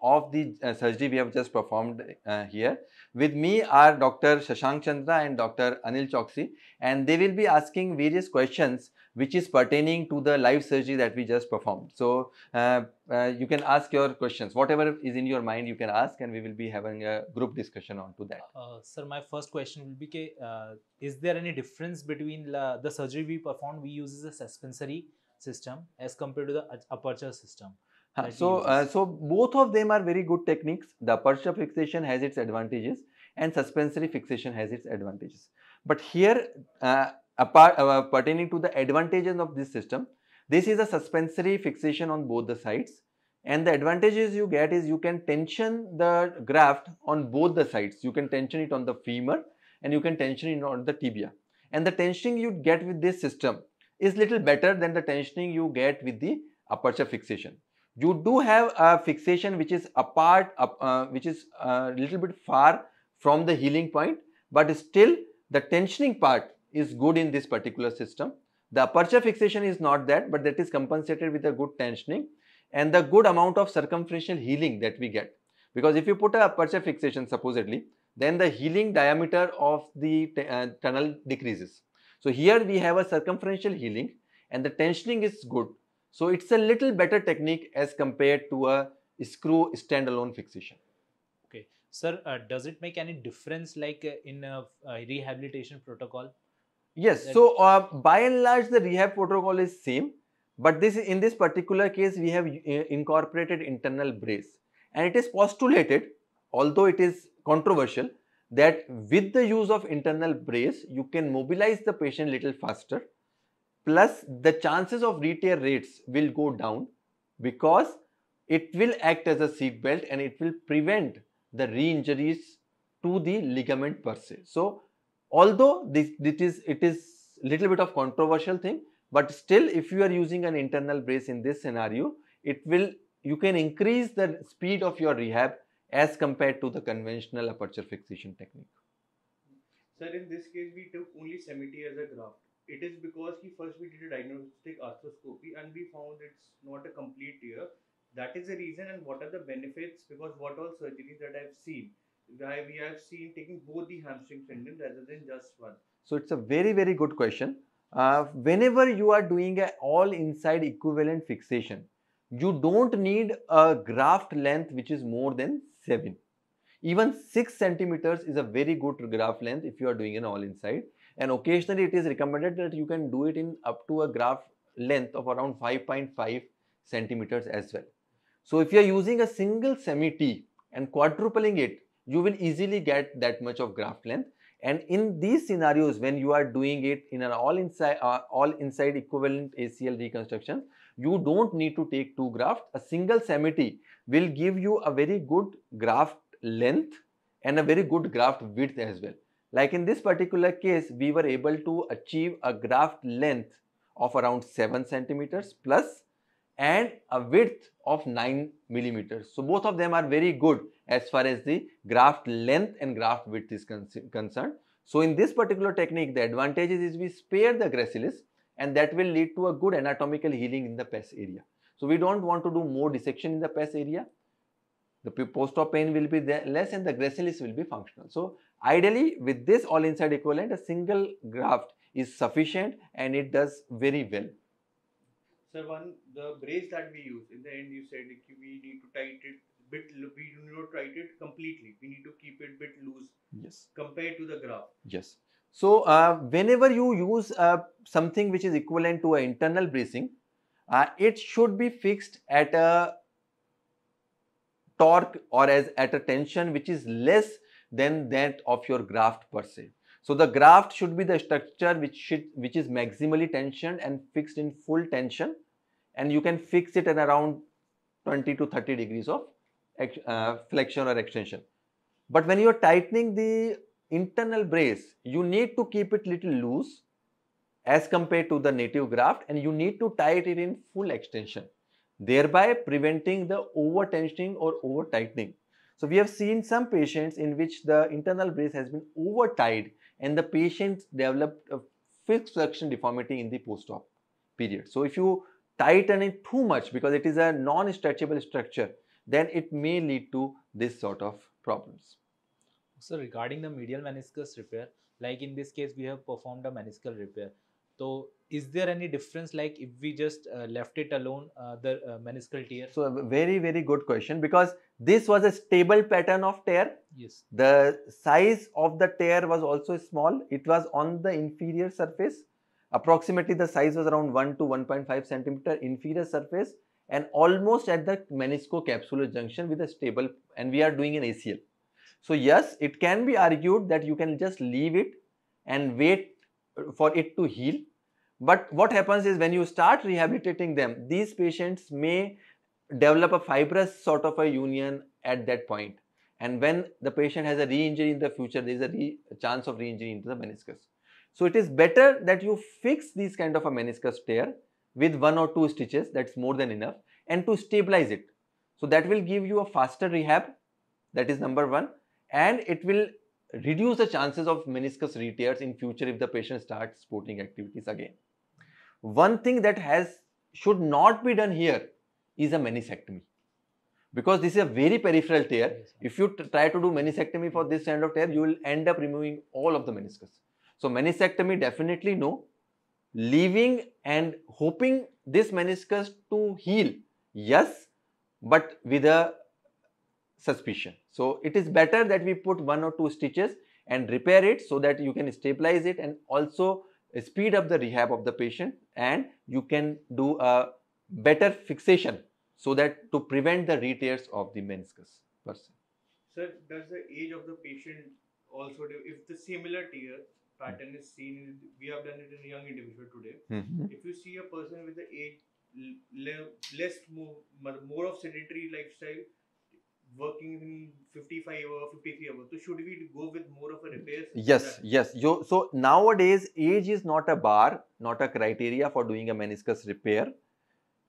of the uh, surgery we have just performed uh, here. With me are Dr. Shashank Chandra and Dr. Anil Choksi and they will be asking various questions which is pertaining to the live surgery that we just performed. So uh, uh you can ask your questions, whatever is in your mind you can ask and we will be having a group discussion on to that. Uh, sir, my first question will be, uh, is there any difference between the surgery we performed, we use a suspensory system as compared to the aperture system? So, uh, so both of them are very good techniques. The aperture fixation has its advantages and suspensory fixation has its advantages. But here, uh, apart, uh, pertaining to the advantages of this system, this is a suspensory fixation on both the sides. And the advantages you get is you can tension the graft on both the sides. You can tension it on the femur and you can tension it on the tibia. And the tensioning you get with this system is little better than the tensioning you get with the aperture fixation you do have a fixation which is apart, uh, which is a uh, little bit far from the healing point, but still the tensioning part is good in this particular system. The aperture fixation is not that, but that is compensated with a good tensioning and the good amount of circumferential healing that we get. Because if you put a aperture fixation supposedly, then the healing diameter of the uh, tunnel decreases. So here we have a circumferential healing and the tensioning is good so it's a little better technique as compared to a screw standalone fixation. Okay. Sir, uh, does it make any difference like uh, in a, rehabilitation protocol? Yes. That so uh, by and large, the rehab protocol is same. But this in this particular case, we have uh, incorporated internal brace. And it is postulated, although it is controversial, that with the use of internal brace, you can mobilize the patient little faster plus the chances of retail rates will go down because it will act as a seat belt and it will prevent the re-injuries to the ligament per se. So, although this, it is it is little bit of controversial thing, but still if you are using an internal brace in this scenario, it will you can increase the speed of your rehab as compared to the conventional aperture fixation technique. Sir, in this case we took only seventy as a graft it is because he first we did a diagnostic arthroscopy and we found it's not a complete tear. That is the reason and what are the benefits because what all surgeries that I've seen, we have seen taking both the hamstring tendon rather than just one. So it's a very, very good question. Uh, whenever you are doing an all inside equivalent fixation, you don't need a graft length which is more than 7. Even 6 centimeters is a very good graft length if you are doing an all inside and occasionally it is recommended that you can do it in up to a graph length of around 5.5 centimeters as well. So if you are using a single semi-T and quadrupling it, you will easily get that much of graph length. And in these scenarios, when you are doing it in an all inside, uh, all inside equivalent ACL reconstruction, you don't need to take two graphs. A single semi-T will give you a very good graph length and a very good graph width as well. Like in this particular case, we were able to achieve a graft length of around 7 centimeters plus and a width of 9 millimeters. So both of them are very good as far as the graft length and graft width is con concerned. So in this particular technique, the advantage is we spare the gracilis and that will lead to a good anatomical healing in the pes area. So we don't want to do more dissection in the pes area. The post-op pain will be less and the gracilis will be functional. So Ideally, with this all inside equivalent, a single graft is sufficient and it does very well. Sir, one, the brace that we use, in the end you said we need to tighten it bit we do not write it completely we need to keep it bit loose yes compared to the graft. yes so uh, whenever you use uh, something which is equivalent to an internal bracing uh, it should be fixed at a torque or as at a tension which is less than that of your graft per se. So the graft should be the structure which, should, which is maximally tensioned and fixed in full tension and you can fix it at around 20 to 30 degrees of uh, flexion or extension. But when you are tightening the internal brace, you need to keep it little loose as compared to the native graft and you need to tie it in full extension, thereby preventing the over tensioning or over tightening. So we have seen some patients in which the internal brace has been overtied and the patient developed a fixed flexion deformity in the post-op period. So if you tighten it too much because it is a non-stretchable structure, then it may lead to this sort of problems. So regarding the medial meniscus repair, like in this case, we have performed a meniscal repair. So is there any difference like if we just uh, left it alone, uh, the uh, meniscal tear? So very, very good question because this was a stable pattern of tear. Yes. The size of the tear was also small. It was on the inferior surface. Approximately the size was around 1 to 1.5 centimeter inferior surface and almost at the capsular junction with a stable and we are doing an ACL. So yes, it can be argued that you can just leave it and wait for it to heal. But what happens is when you start rehabilitating them, these patients may develop a fibrous sort of a union at that point. And when the patient has a re-injury in the future, there is a, re, a chance of re-injury into the meniscus. So it is better that you fix these kind of a meniscus tear with one or two stitches, that's more than enough, and to stabilize it. So that will give you a faster rehab, that is number one, and it will reduce the chances of meniscus tears in future if the patient starts sporting activities again. One thing that has should not be done here is a meniscectomy because this is a very peripheral tear. Yes, if you try to do meniscectomy for this kind of tear, you will end up removing all of the meniscus. So meniscectomy definitely no. Leaving and hoping this meniscus to heal, yes, but with a suspicion. So it is better that we put one or two stitches and repair it so that you can stabilize it and also speed up the rehab of the patient and you can do a better fixation so that to prevent the re-tears of the meniscus person. Sir, does the age of the patient also, if the similar tear pattern is seen, we have done it in young individual today. Mm -hmm. If you see a person with the age less more of sedentary lifestyle, working in 55 or 53 hours. So should we go with more of a repair? Yes, yes. You, so nowadays, age is not a bar, not a criteria for doing a meniscus repair.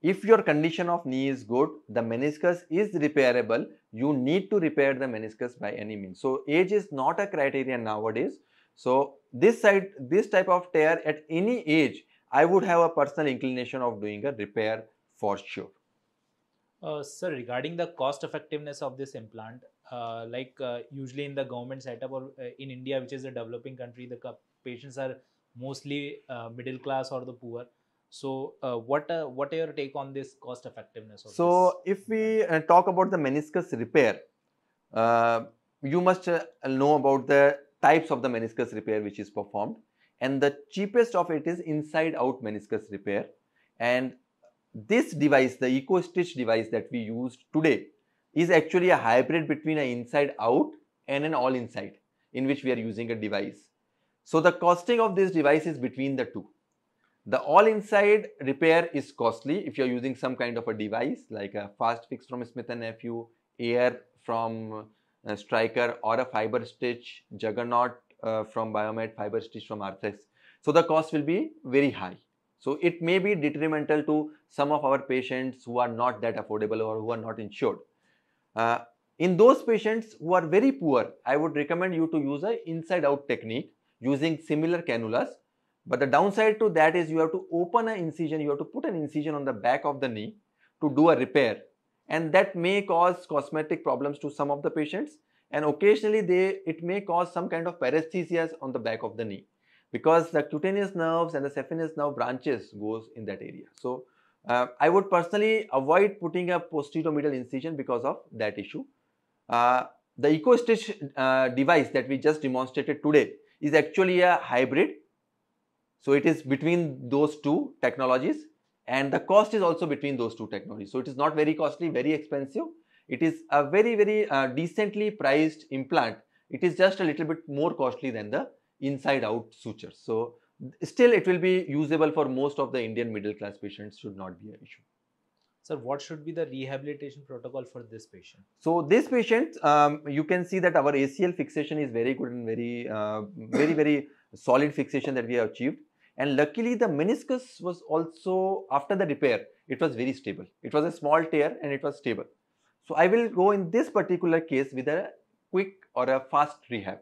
If your condition of knee is good, the meniscus is repairable. You need to repair the meniscus by any means. So age is not a criteria nowadays. So this side, this type of tear at any age, I would have a personal inclination of doing a repair for sure. Uh, sir, regarding the cost effectiveness of this implant, uh, like uh, usually in the government setup or uh, in India, which is a developing country, the patients are mostly uh, middle class or the poor. So, what what are your take on this cost effectiveness? so, this? if we talk about the meniscus repair, you must know about the types of the meniscus repair which is performed, and the cheapest of it is inside out meniscus repair, and this device, the Eco Stitch device that we used today is actually a hybrid between an inside out and an all inside in which we are using a device. So the costing of this device is between the two. The all inside repair is costly if you're using some kind of a device like a fast fix from Smith & Nephew, air from uh, Striker or a fiber stitch, juggernaut uh, from Biomed, fiber stitch from Arthrex. So the cost will be very high. So it may be detrimental to some of our patients who are not that affordable or who are not insured. Uh, in those patients who are very poor, I would recommend you to use a inside out technique using similar cannulas. But the downside to that is you have to open an incision, you have to put an incision on the back of the knee to do a repair. And that may cause cosmetic problems to some of the patients. And occasionally they, it may cause some kind of paresthesias on the back of the knee because the cutaneous nerves and the saphenous nerve branches goes in that area. So uh, I would personally avoid putting a posterior middle incision because of that issue. Uh, the EcoStitch uh, device that we just demonstrated today is actually a hybrid. So it is between those two technologies and the cost is also between those two technologies. So it is not very costly, very expensive. It is a very, very uh, decently priced implant. It is just a little bit more costly than the inside out sutures. So still it will be usable for most of the Indian middle class patients should not be an issue. Sir, what should be the rehabilitation protocol for this patient? So this patient, um, you can see that our ACL fixation is very good and very, uh, very, very solid fixation that we have achieved. And luckily the meniscus was also, after the repair, it was very stable. It was a small tear and it was stable. So I will go in this particular case with a quick or a fast rehab.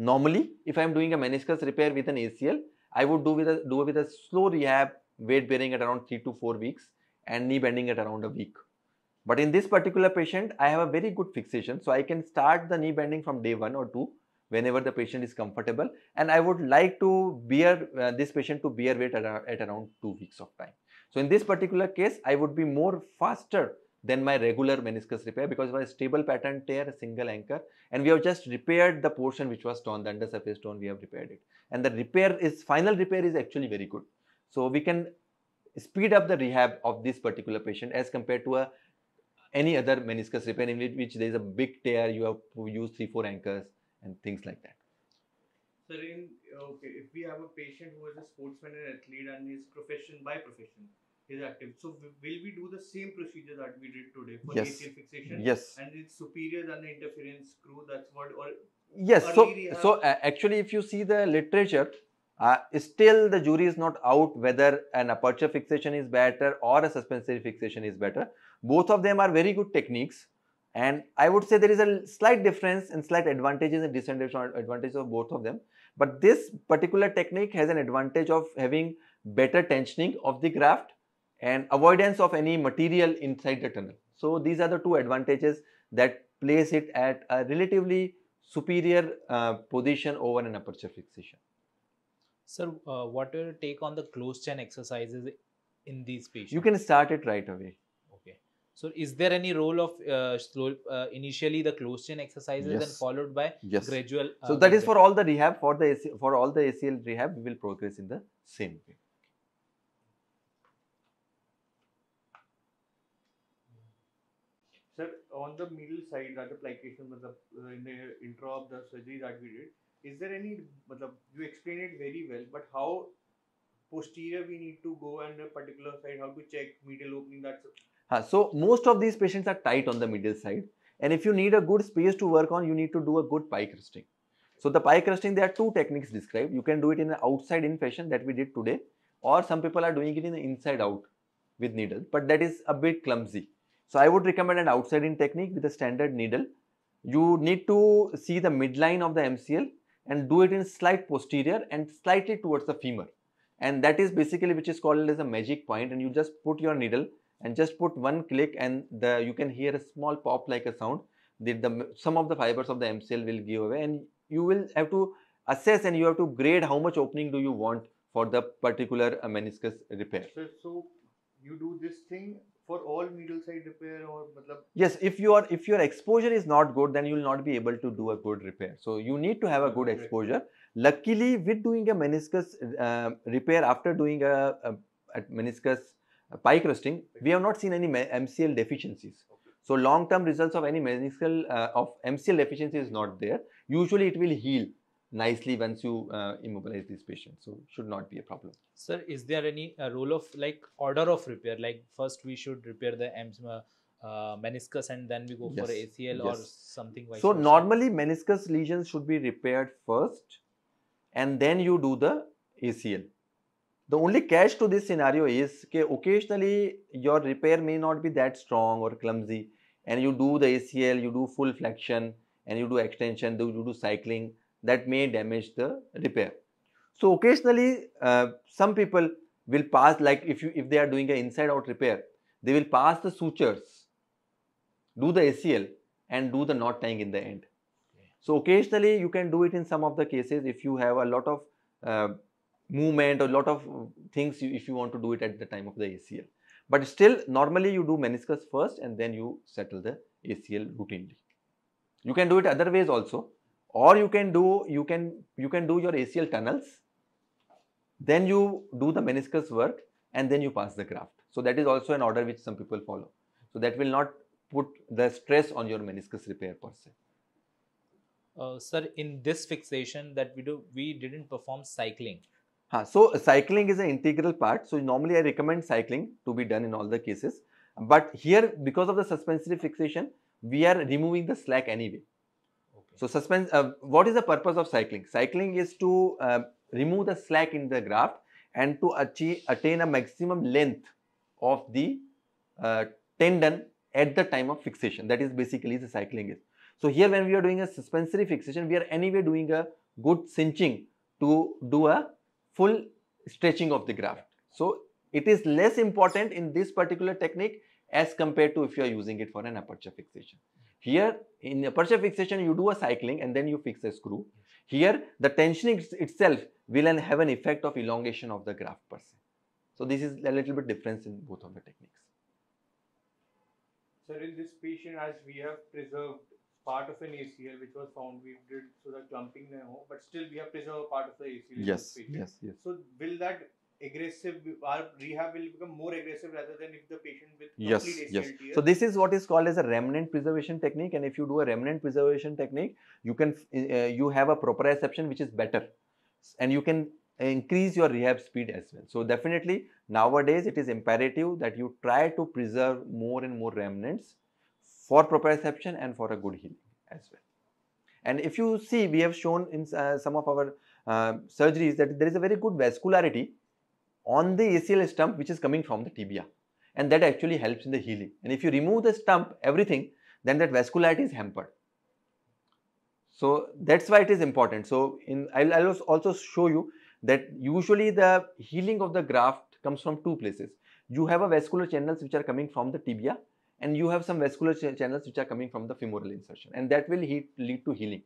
Normally, if I am doing a meniscus repair with an ACL, I would do with a, do with a slow rehab, weight bearing at around 3 to 4 weeks and knee bending at around a week. But in this particular patient, I have a very good fixation. So I can start the knee bending from day 1 or 2 whenever the patient is comfortable. And I would like to bear uh, this patient to bear weight at, at around 2 weeks of time. So in this particular case, I would be more faster than my regular meniscus repair because it was stable pattern tear, a single anchor, and we have just repaired the portion which was torn, the undersurface torn, we have repaired it. And the repair is, final repair is actually very good. So we can speed up the rehab of this particular patient as compared to a any other meniscus repair in which there is a big tear, you have to use three, four anchors and things like that. Sir, so in, okay, if we have a patient who is a sportsman and athlete and is profession by profession, is active. So will we do the same procedure that we did today for yes. fixation? Yes. And it's superior than the interference screw. That's what or yes. So so uh, actually, if you see the literature. Uh, still the jury is not out whether an aperture fixation is better or a suspensory fixation is better. Both of them are very good techniques and I would say there is a slight difference and slight advantages and disadvantages of both of them. But this particular technique has an advantage of having better tensioning of the graft and avoidance of any material inside the tunnel. So these are the two advantages that place it at a relatively superior uh, position over an aperture fixation. Sir, uh, what your take on the closed chain exercises in these patients? You can start it right away. Okay. So is there any role of uh, slow, uh, initially the closed chain exercises yes. and followed by yes. gradual? Uh, so that is for all the rehab, for the AC, for all the ACL rehab, we will progress in the same way. Sir, on the middle side, that application, uh, in the intro of the surgery that we did, is there any, you explained it very well, but how posterior we need to go and a particular side, how to check medial opening, that's... so, most of these patients are tight on the medial side. And if you need a good space to work on, you need to do a good pie crusting. So the pie crusting, there are two techniques described. You can do it in an outside in fashion that we did today, or some people are doing it in the inside out with needle, but that is a bit clumsy. So I would recommend an outside in technique with a standard needle. You need to see the midline of the MCL and do it in slight posterior and slightly towards the femur. And that is basically which is called as a magic point and you just put your needle and just put one click and the you can hear a small pop like a sound. The, the Some of the fibers of the MCL will give away and you will have to assess and you have to grade how much opening do you want for the particular uh, meniscus repair. So, so you do this thing for all medial side repair or matlab yes if your if your exposure is not good then you will not be able to do a good repair so you need to have a good exposure luckily with doing a meniscus uh, repair after doing a, a, a meniscus pie crusting we have not seen any mcl deficiencies okay. so long term results of any meniscal uh, of mcl deficiency is not there usually it will heal nicely once you uh, immobilize these patients. So should not be a problem. Sir, is there any uh, role of like order of repair? Like first we should repair the uh, meniscus and then we go yes. for ACL yes. or something like so that. So normally meniscus lesions should be repaired first and then you do the ACL. The only catch to this scenario is that occasionally your repair may not be that strong or clumsy and you do the ACL, you do full flexion and you do extension, you do cycling that may damage the repair. So occasionally, uh, some people will pass like if you if they are doing an inside out repair, they will pass the sutures, do the ACL, and do the knot tying in the end. So occasionally you can do it in some of the cases if you have a lot of uh, movement or lot of things you, if you want to do it at the time of the ACL. But still normally you do meniscus first and then you settle the ACL routinely. You can do it other ways also or you can do you can you can do your ACL tunnels then you do the meniscus work and then you pass the graft so that is also an order which some people follow so that will not put the stress on your meniscus repair per se uh, sir in this fixation that we do we didn't perform cycling huh, so cycling is an integral part so normally i recommend cycling to be done in all the cases but here because of the suspensory fixation we are removing the slack anyway so suspense, uh, what is the purpose of cycling? Cycling is to uh, remove the slack in the graft and to achieve, attain a maximum length of the uh, tendon at the time of fixation. That is basically the cycling is. So here when we are doing a suspensory fixation, we are anyway doing a good cinching to do a full stretching of the graft. So it is less important in this particular technique as compared to if you are using it for an aperture fixation. Here in a pressure fixation, you do a cycling and then you fix a screw. Here, the tensioning itself will have an effect of elongation of the graft per se. So this is a little bit difference in both of the techniques. Sir, in this patient, as we have preserved part of an ACL which was found, we did so the clumping, but still we have preserved part of the ACL. Yes, yes, yes. So will that aggressive our rehab will become more aggressive rather than if the patient with yes yes tears. so this is what is called as a remnant preservation technique and if you do a remnant preservation technique you can uh, you have a proprioception which is better and you can increase your rehab speed as well so definitely nowadays it is imperative that you try to preserve more and more remnants for proprioception and for a good healing as well and if you see we have shown in uh, some of our uh, surgeries that there is a very good vascularity on the ACL stump which is coming from the tibia and that actually helps in the healing. And if you remove the stump, everything, then that vascularity is hampered. So that's why it is important. So in I'll, I'll also show you that usually the healing of the graft comes from two places. You have a vascular channels which are coming from the tibia and you have some vascular ch channels which are coming from the femoral insertion and that will heat, lead to healing.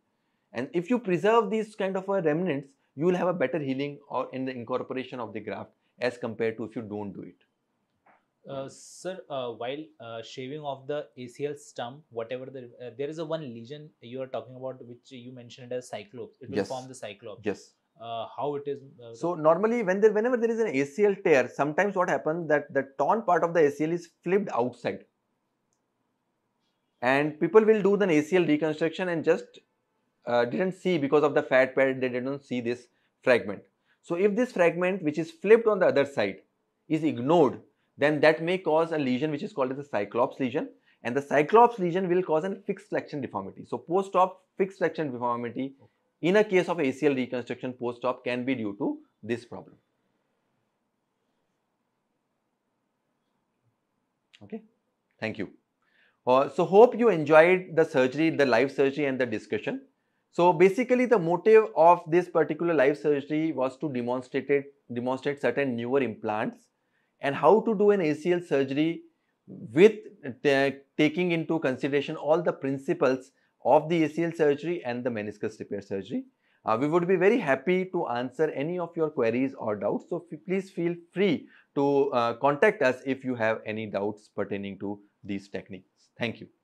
And if you preserve these kind of uh, remnants, you will have a better healing or in the incorporation of the graft as compared to if you don't do it. Uh, sir, uh, while uh, shaving off the ACL stump, whatever the uh, there is a one lesion you are talking about, which you mentioned as cyclops. It will yes. form the cyclops. Yes. Uh, how it is? Uh, so normally, when there, whenever there is an ACL tear, sometimes what happens that the torn part of the ACL is flipped outside, and people will do the ACL reconstruction and just didn't see because of the fat pad, they didn't see this fragment. So if this fragment which is flipped on the other side is ignored, then that may cause a lesion which is called as a cyclops lesion and the cyclops lesion will cause an fixed flexion deformity. So post-op fixed flexion deformity in a case of ACL reconstruction post-op can be due to this problem. Okay, thank you. Uh, so hope you enjoyed the surgery, the live surgery and the discussion. So basically the motive of this particular live surgery was to demonstrate, demonstrate certain newer implants and how to do an ACL surgery with taking into consideration all the principles of the ACL surgery and the meniscus repair surgery. Uh, we would be very happy to answer any of your queries or doubts. So please feel free to uh, contact us if you have any doubts pertaining to these techniques. Thank you.